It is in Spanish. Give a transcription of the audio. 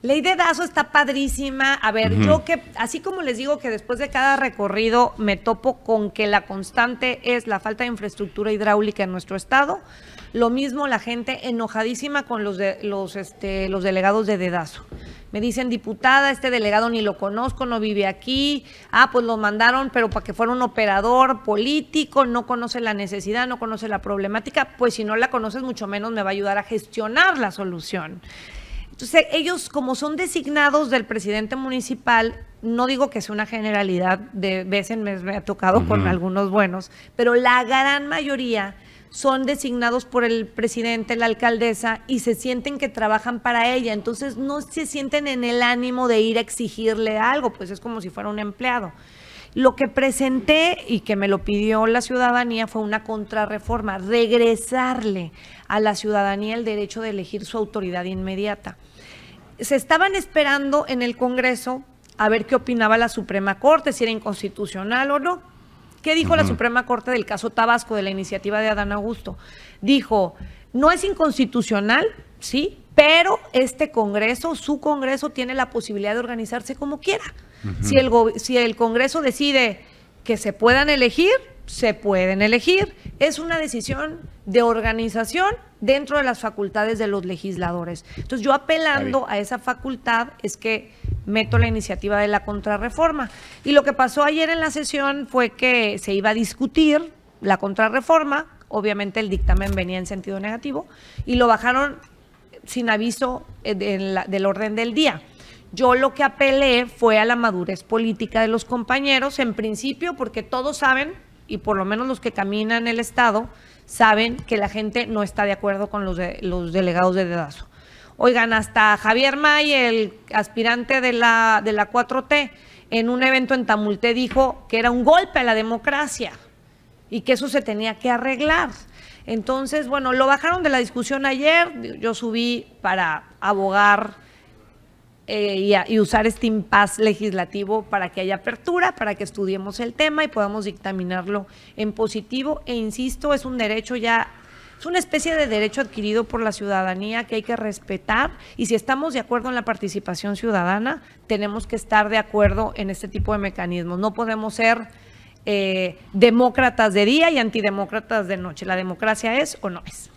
Ley de Dazo está padrísima. A ver, yo que, así como les digo que después de cada recorrido me topo con que la constante es la falta de infraestructura hidráulica en nuestro estado, lo mismo la gente enojadísima con los, de, los, este, los delegados de Dedazo. Me dicen, diputada, este delegado ni lo conozco, no vive aquí. Ah, pues lo mandaron, pero para que fuera un operador político, no conoce la necesidad, no conoce la problemática. Pues si no la conoces, mucho menos me va a ayudar a gestionar la solución. Entonces, ellos como son designados del presidente municipal, no digo que sea una generalidad, de vez en vez me ha tocado con algunos buenos, pero la gran mayoría son designados por el presidente, la alcaldesa, y se sienten que trabajan para ella. Entonces no se sienten en el ánimo de ir a exigirle algo, pues es como si fuera un empleado. Lo que presenté y que me lo pidió la ciudadanía fue una contrarreforma, regresarle a la ciudadanía el derecho de elegir su autoridad inmediata. Se estaban esperando en el Congreso a ver qué opinaba la Suprema Corte, si era inconstitucional o no. ¿Qué dijo la Suprema Corte del caso Tabasco, de la iniciativa de Adán Augusto? Dijo, no es inconstitucional ¿sí? Pero este Congreso, su Congreso, tiene la posibilidad de organizarse como quiera. si, el si el Congreso decide que se puedan elegir, se pueden elegir. Es una decisión de organización dentro de las facultades de los legisladores. Entonces yo apelando a esa facultad es que meto la iniciativa de la contrarreforma. Y lo que pasó ayer en la sesión fue que se iba a discutir la contrarreforma, obviamente el dictamen venía en sentido negativo, y lo bajaron sin aviso eh, del orden del día. Yo lo que apelé fue a la madurez política de los compañeros, en principio porque todos saben, y por lo menos los que caminan el Estado, saben que la gente no está de acuerdo con los, de, los delegados de dedazo. Oigan, hasta Javier May, el aspirante de la, de la 4T, en un evento en Tamulté dijo que era un golpe a la democracia y que eso se tenía que arreglar. Entonces, bueno, lo bajaron de la discusión ayer, yo subí para abogar eh, y, usar este impas legislativo para que haya apertura, para que estudiemos el tema y podamos dictaminarlo en positivo. E insisto, es un derecho ya, es una especie de derecho adquirido por la ciudadanía que hay que respetar y si estamos de acuerdo en la participación ciudadana, tenemos que estar de acuerdo en este tipo de mecanismos. No podemos ser eh, demócratas de día y antidemócratas de noche. ¿La democracia es o no es?